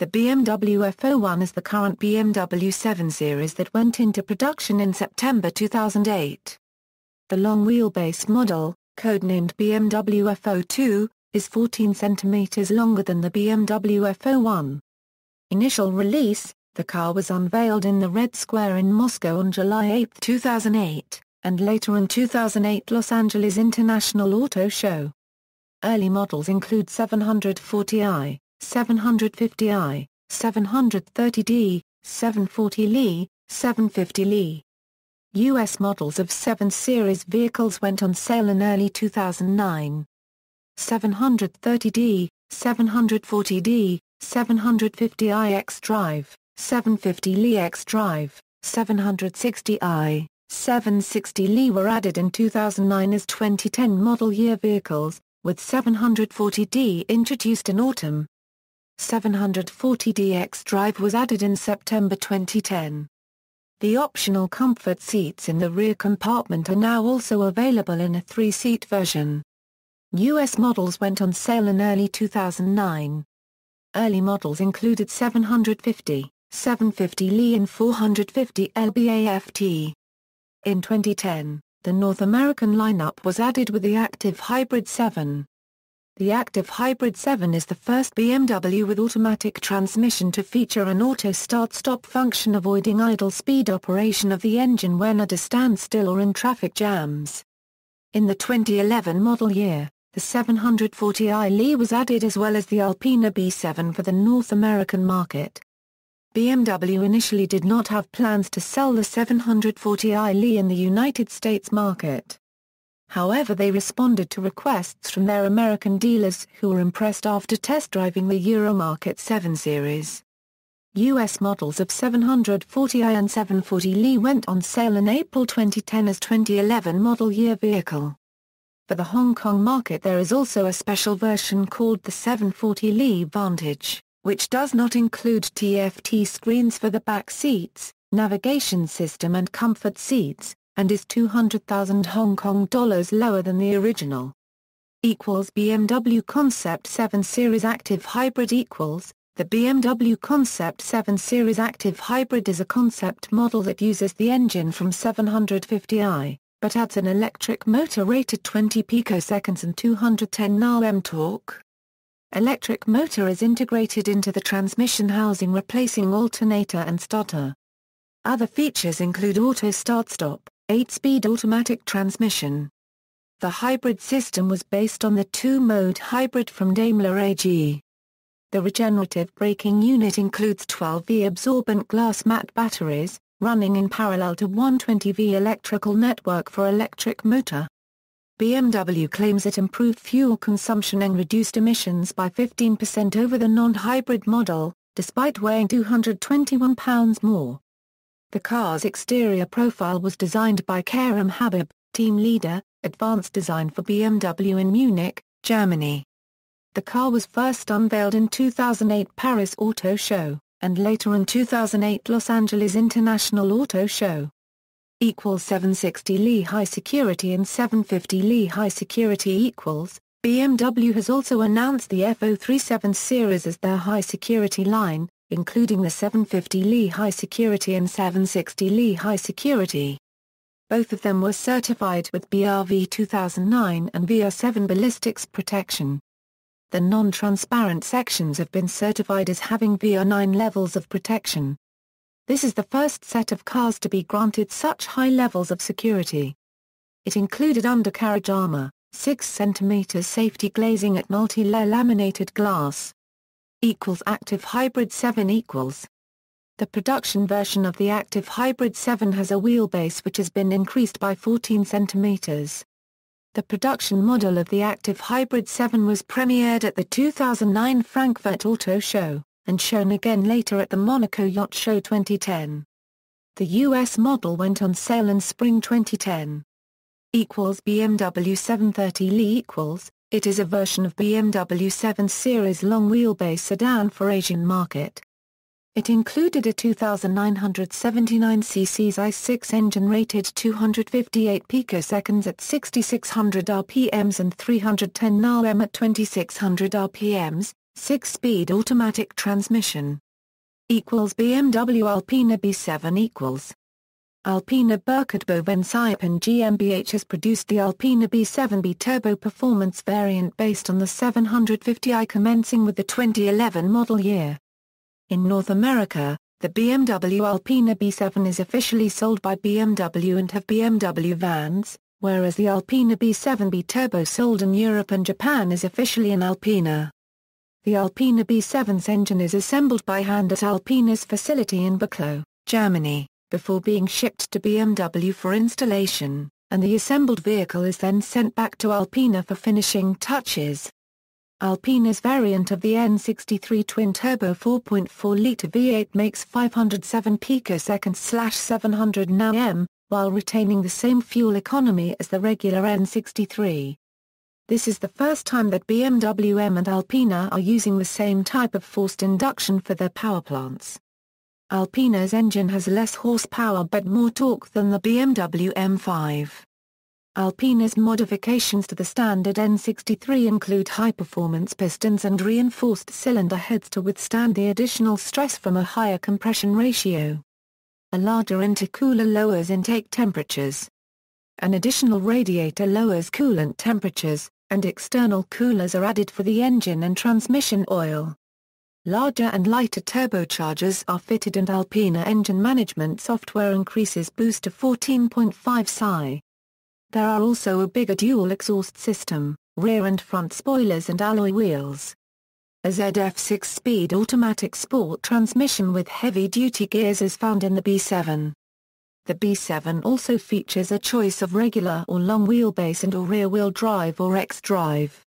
The BMW F01 is the current BMW 7 Series that went into production in September 2008. The long wheelbase model, codenamed BMW F02, is 14 centimeters longer than the BMW F01. Initial release, the car was unveiled in the Red Square in Moscow on July 8, 2008, and later in 2008 Los Angeles International Auto Show. Early models include 740i, 750i, 730d, 740 Li, 750 Li. U.S. models of 7 Series vehicles went on sale in early 2009. 730D, 740D, 750i X Drive, 750 Li X Drive, 760i, 760 Li were added in 2009 as 2010 model year vehicles, with 740D introduced in autumn, 740DX drive was added in September 2010. The optional comfort seats in the rear compartment are now also available in a three-seat version. U.S. models went on sale in early 2009. Early models included 750, 750 Li and 450 LBAFT. In 2010, the North American lineup was added with the active hybrid 7. The active hybrid 7 is the first BMW with automatic transmission to feature an auto start-stop function avoiding idle speed operation of the engine when at a standstill or in traffic jams. In the 2011 model year, the 740i Li was added as well as the Alpina B7 for the North American market. BMW initially did not have plans to sell the 740i Li in the United States market however they responded to requests from their American dealers who were impressed after test driving the Euromarket 7 Series. U.S. models of 740i and 740Li went on sale in April 2010 as 2011 model year vehicle. For the Hong Kong market there is also a special version called the 740Li Vantage, which does not include TFT screens for the back seats, navigation system and comfort seats, and is 200,000 Hong Kong dollars lower than the original. Equals BMW Concept 7 Series Active Hybrid equals, the BMW Concept 7 Series Active Hybrid is a concept model that uses the engine from 750i, but adds an electric motor rated 20 picoseconds and 210 Nm torque. Electric motor is integrated into the transmission housing replacing alternator and starter. Other features include auto start-stop, 8-speed automatic transmission. The hybrid system was based on the two-mode hybrid from Daimler AG. The regenerative braking unit includes 12V absorbent glass mat batteries, running in parallel to 120V electrical network for electric motor. BMW claims it improved fuel consumption and reduced emissions by 15% over the non-hybrid model, despite weighing 221 pounds more. The car's exterior profile was designed by Karim Habib, team leader, Advanced Design for BMW in Munich, Germany. The car was first unveiled in 2008 Paris Auto Show, and later in 2008 Los Angeles International Auto Show. Equals 760 Li High Security and 750 Li High Security equals, BMW has also announced the F037 series as their high security line, including the 750 Lee High Security and 760 Lee High Security. Both of them were certified with BRV 2009 and VR7 ballistics protection. The non-transparent sections have been certified as having VR9 levels of protection. This is the first set of cars to be granted such high levels of security. It included undercarriage armor, 6 cm safety glazing at multi-layer laminated glass, equals active hybrid 7 equals. The production version of the active hybrid 7 has a wheelbase which has been increased by 14 centimeters. The production model of the active hybrid 7 was premiered at the 2009 Frankfurt Auto Show, and shown again later at the Monaco Yacht Show 2010. The US model went on sale in spring 2010. Equals BMW 730 Li equals it is a version of BMW 7 Series long-wheelbase sedan for Asian market. It included a 2,979cc's i6 engine rated 258 picoseconds at 6,600 rpms and 310 Nm at 2,600 rpms, 6-speed automatic transmission. Equals BMW Alpina B7 equals Alpina Burkert Boven GmbH has produced the Alpina B7B Turbo Performance variant based on the 750i commencing with the 2011 model year. In North America, the BMW Alpina B7 is officially sold by BMW and have BMW vans, whereas the Alpina B7B Turbo sold in Europe and Japan is officially an Alpina. The Alpina B7's engine is assembled by hand at Alpina's facility in Buchloe, Germany before being shipped to BMW for installation, and the assembled vehicle is then sent back to Alpina for finishing touches. Alpina's variant of the N63 twin-turbo 4.4-litre V8 makes 507 pf/700 Nm, while retaining the same fuel economy as the regular N63. This is the first time that BMW M and Alpina are using the same type of forced induction for their powerplants. Alpina's engine has less horsepower but more torque than the BMW M5. Alpina's modifications to the standard N63 include high-performance pistons and reinforced cylinder heads to withstand the additional stress from a higher compression ratio. A larger intercooler lowers intake temperatures. An additional radiator lowers coolant temperatures, and external coolers are added for the engine and transmission oil. Larger and lighter turbochargers are fitted and Alpina engine management software increases boost to 14.5 psi. There are also a bigger dual exhaust system, rear and front spoilers and alloy wheels. A ZF 6-speed automatic sport transmission with heavy-duty gears is found in the B7. The B7 also features a choice of regular or long wheelbase and or rear-wheel drive or X-drive.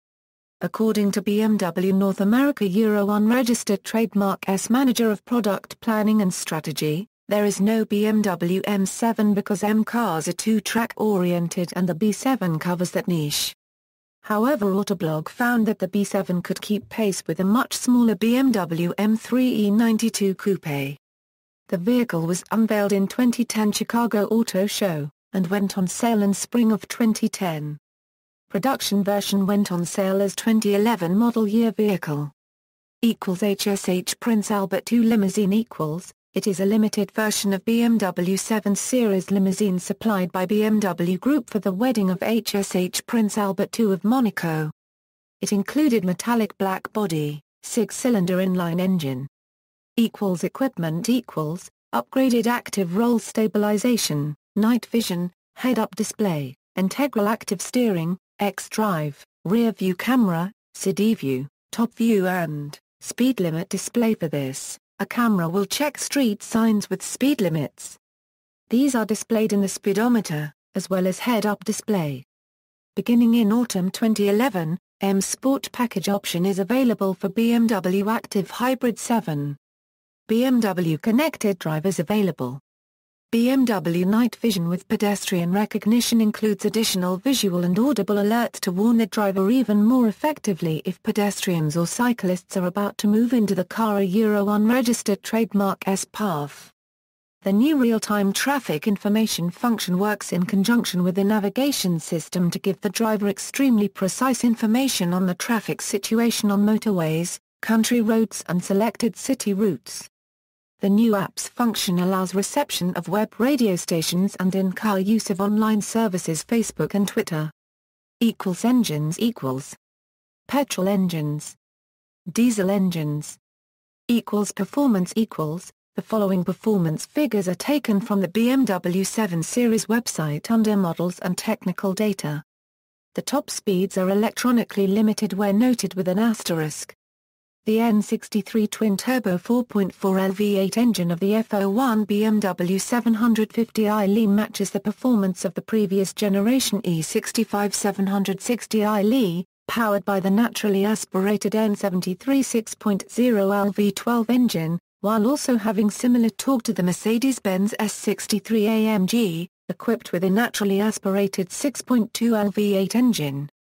According to BMW North America Euro unregistered trademark S Manager of Product Planning and Strategy, there is no BMW M7 because M cars are two-track oriented and the B7 covers that niche. However Autoblog found that the B7 could keep pace with a much smaller BMW M3 E92 Coupe. The vehicle was unveiled in 2010 Chicago Auto Show, and went on sale in spring of 2010. Production version went on sale as 2011 model year vehicle. Equals HSH Prince Albert II Limousine equals, it is a limited version of BMW 7 Series limousine supplied by BMW Group for the wedding of HSH Prince Albert II of Monaco. It included metallic black body, six-cylinder inline engine. Equals equipment equals, upgraded active roll stabilization, night vision, head-up display, integral active steering, X-Drive, rear view camera, CD view, top view and speed limit display for this, a camera will check street signs with speed limits. These are displayed in the speedometer, as well as head-up display. Beginning in autumn 2011, M Sport package option is available for BMW Active Hybrid 7. BMW Connected Drive is available. BMW night vision with pedestrian recognition includes additional visual and audible alerts to warn the driver even more effectively if pedestrians or cyclists are about to move into the car a Euro unregistered trademark S-PATH. The new real-time traffic information function works in conjunction with the navigation system to give the driver extremely precise information on the traffic situation on motorways, country roads and selected city routes. The new app's function allows reception of web radio stations and in-car use of online services Facebook and Twitter. Equals engines equals. Petrol engines. Diesel engines. Equals performance equals. The following performance figures are taken from the BMW 7 Series website under models and technical data. The top speeds are electronically limited where noted with an asterisk. The N63 twin-turbo 4.4 L V8 engine of the F01 BMW 750i Li matches the performance of the previous generation E65 760i Li, powered by the naturally aspirated N73 6.0 L V12 engine, while also having similar torque to the Mercedes-Benz S63 AMG, equipped with a naturally aspirated 6.2 L V8 engine.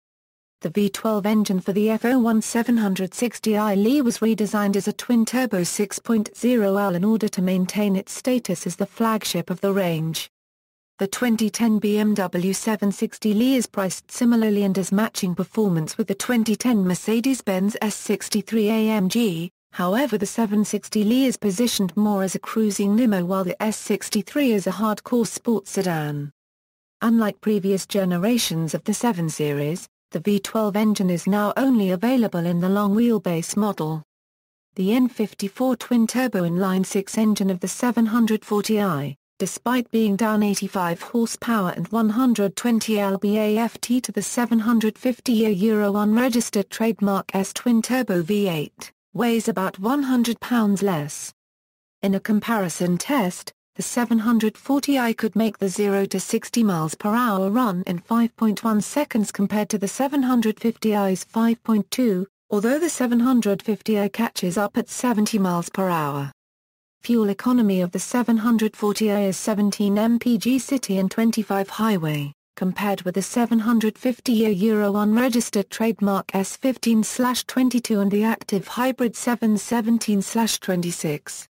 The V12 engine for the f 760 i Lee was redesigned as a twin-turbo 6.0L in order to maintain its status as the flagship of the range. The 2010 BMW 760 Li is priced similarly and is matching performance with the 2010 Mercedes-Benz S63 AMG, however the 760 Li is positioned more as a cruising limo while the S63 is a hardcore sports sedan. Unlike previous generations of the 7 Series, the V12 engine is now only available in the long wheelbase model. The N54 twin-turbo inline-six engine of the 740i, despite being down 85 horsepower and 120 lb-ft to the 750 euro unregistered trademark S twin-turbo V8, weighs about 100 pounds less. In a comparison test, the 740i could make the 0 to 60 miles per hour run in 5.1 seconds compared to the 750i's 5.2, although the 750i catches up at 70 miles per hour. Fuel economy of the 740i is 17 mpg city and 25 highway, compared with the 750i Euro unregistered trademark S15-22 and the active hybrid 717-26.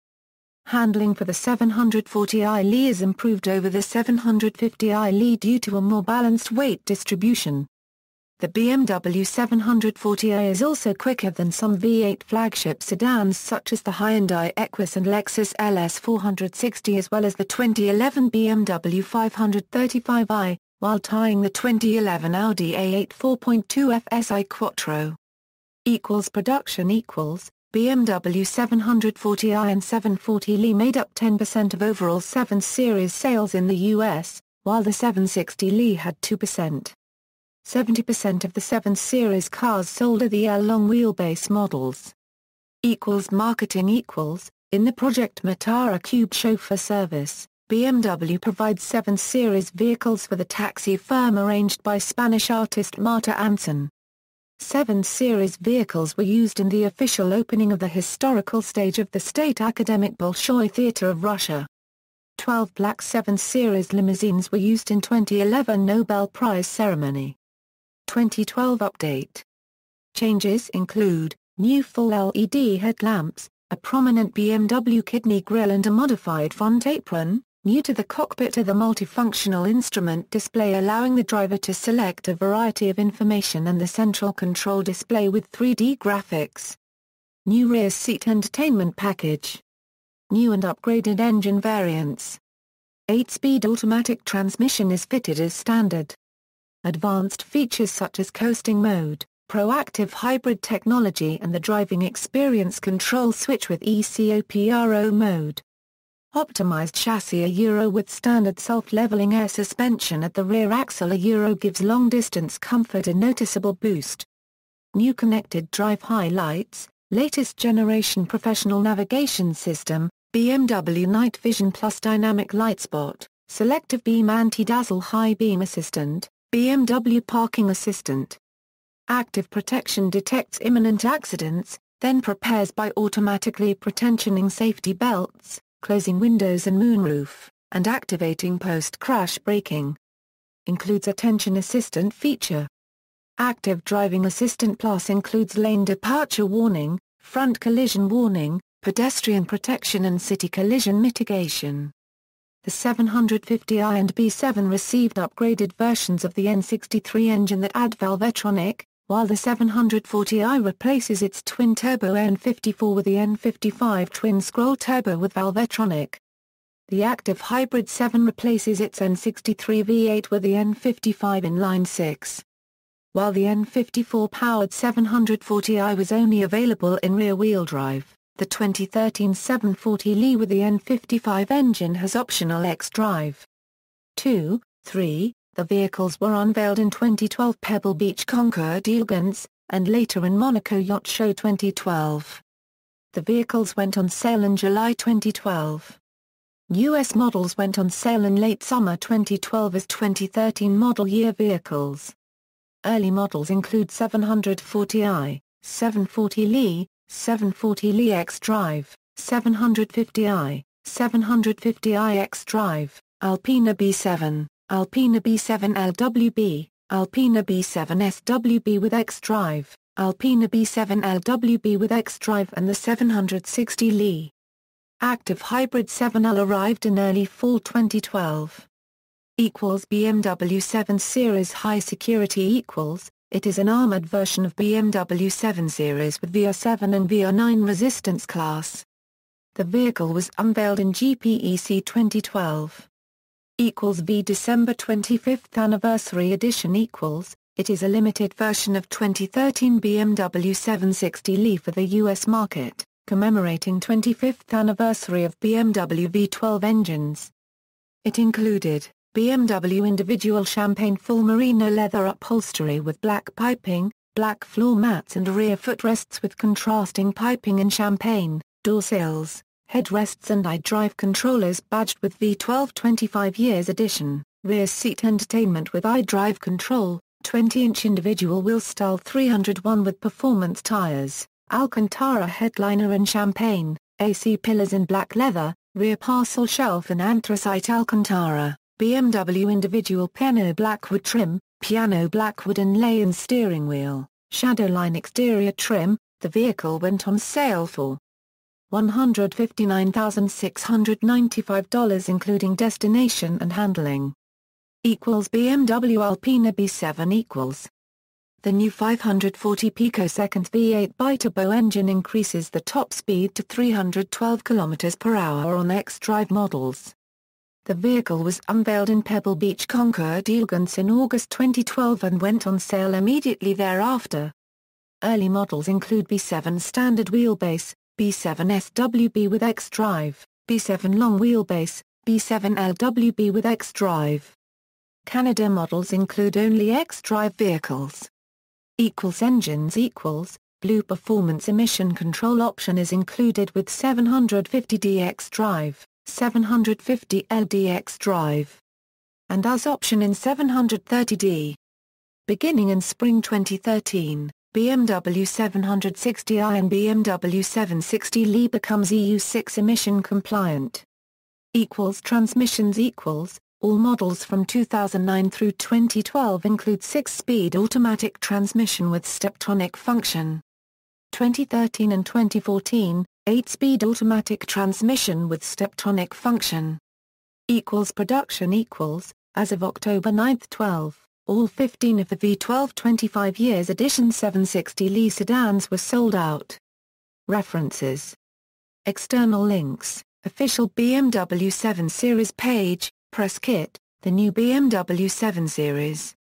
Handling for the 740i Li is improved over the 750i Li due to a more balanced weight distribution. The BMW 740i is also quicker than some V8 flagship sedans such as the Hyundai Equus and Lexus LS460 as well as the 2011 BMW 535i, while tying the 2011 Audi A8 4.2 FSI Quattro. Equals production equals BMW 740i and 740Li made up 10% of overall 7 Series sales in the US, while the 760Li had 2%. 70% of the 7 Series cars sold are the L long wheelbase models. Equals marketing equals, in the Project Matara Cube chauffeur service, BMW provides 7 Series vehicles for the taxi firm arranged by Spanish artist Marta Anson. Seven series vehicles were used in the official opening of the historical stage of the State Academic Bolshoi Theatre of Russia. Twelve black 7 series limousines were used in 2011 Nobel Prize ceremony. 2012 update. Changes include, new full LED headlamps, a prominent BMW kidney grille and a modified front apron, New to the cockpit are the multifunctional instrument display allowing the driver to select a variety of information and the central control display with 3D graphics. New rear seat entertainment package. New and upgraded engine variants. 8-speed automatic transmission is fitted as standard. Advanced features such as coasting mode, proactive hybrid technology and the driving experience control switch with ECOPRO mode Optimized chassis A Euro with standard self-leveling air suspension at the rear axle A Euro gives long-distance comfort a noticeable boost. New connected drive highlights, latest generation professional navigation system, BMW Night Vision Plus Dynamic Light Spot, Selective Beam Anti-Dazzle High Beam Assistant, BMW Parking Assistant. Active Protection detects imminent accidents, then prepares by automatically pretensioning safety belts, closing windows and moonroof, and activating post-crash braking. Includes attention assistant feature. Active Driving Assistant Plus includes lane departure warning, front collision warning, pedestrian protection and city collision mitigation. The 750i and B7 received upgraded versions of the N63 engine that add Valvetronic, while the 740i replaces its twin-turbo N54 with the N55 twin-scroll turbo with Valvetronic. The active hybrid 7 replaces its N63 V8 with the N55 inline 6. While the N54-powered 740i was only available in rear-wheel drive, the 2013 740 Li with the N55 engine has optional X-Drive. 2, 3, the vehicles were unveiled in 2012 Pebble Beach Concord Elegance, and later in Monaco Yacht Show 2012. The vehicles went on sale in July 2012. U.S. models went on sale in late summer 2012 as 2013 model year vehicles. Early models include 740i, 740 Li, 740 Li X Drive, 750i, 750i X Drive, Alpina B7, Alpina B7LWB, Alpina B7SWB with X-Drive, Alpina B7LWB with X-Drive and the 760 Li. Active Hybrid 7L arrived in early fall 2012. Equals BMW 7 Series High Security equals, it is an armored version of BMW 7 Series with VR7 and VR9 resistance class. The vehicle was unveiled in GPEC 2012 equals v December 25th Anniversary Edition equals, it is a limited version of 2013 BMW 760Li for the US market, commemorating 25th anniversary of BMW V12 engines. It included, BMW individual champagne full merino leather upholstery with black piping, black floor mats and rear footrests with contrasting piping and champagne, door sills, headrests and iDrive controllers badged with V12 25 years edition, rear seat entertainment with iDrive control, 20-inch individual wheel style 301 with performance tires, Alcantara headliner in champagne, AC pillars in black leather, rear parcel shelf in anthracite Alcantara, BMW individual piano blackwood trim, piano blackwood inlay and steering wheel, shadowline exterior trim, the vehicle went on sale for $159,695 including destination and handling. Equals BMW Alpina B7 equals. The new 540 picosecond V8 biturbo engine increases the top speed to 312 km per hour on xDrive models. The vehicle was unveiled in Pebble Beach Concord Elegance in August 2012 and went on sale immediately thereafter. Early models include B7 standard wheelbase, B7SWB with X drive, B7 long wheelbase, B7LWB with X drive. Canada models include only X drive vehicles. Equals engines equals, Blue Performance Emission Control option is included with 750DX drive, 750LDX drive, and as option in 730D. Beginning in spring 2013, BMW 760i and BMW 760Li becomes EU6 emission compliant. Equals transmissions equals, all models from 2009 through 2012 include 6-speed automatic transmission with steptronic function. 2013 and 2014, 8-speed automatic transmission with steptronic function. Equals production equals, as of October 9, 12. All 15 of the V12 25 years edition 760 Li sedans were sold out. References External links Official BMW 7 Series page, press kit, the new BMW 7 Series,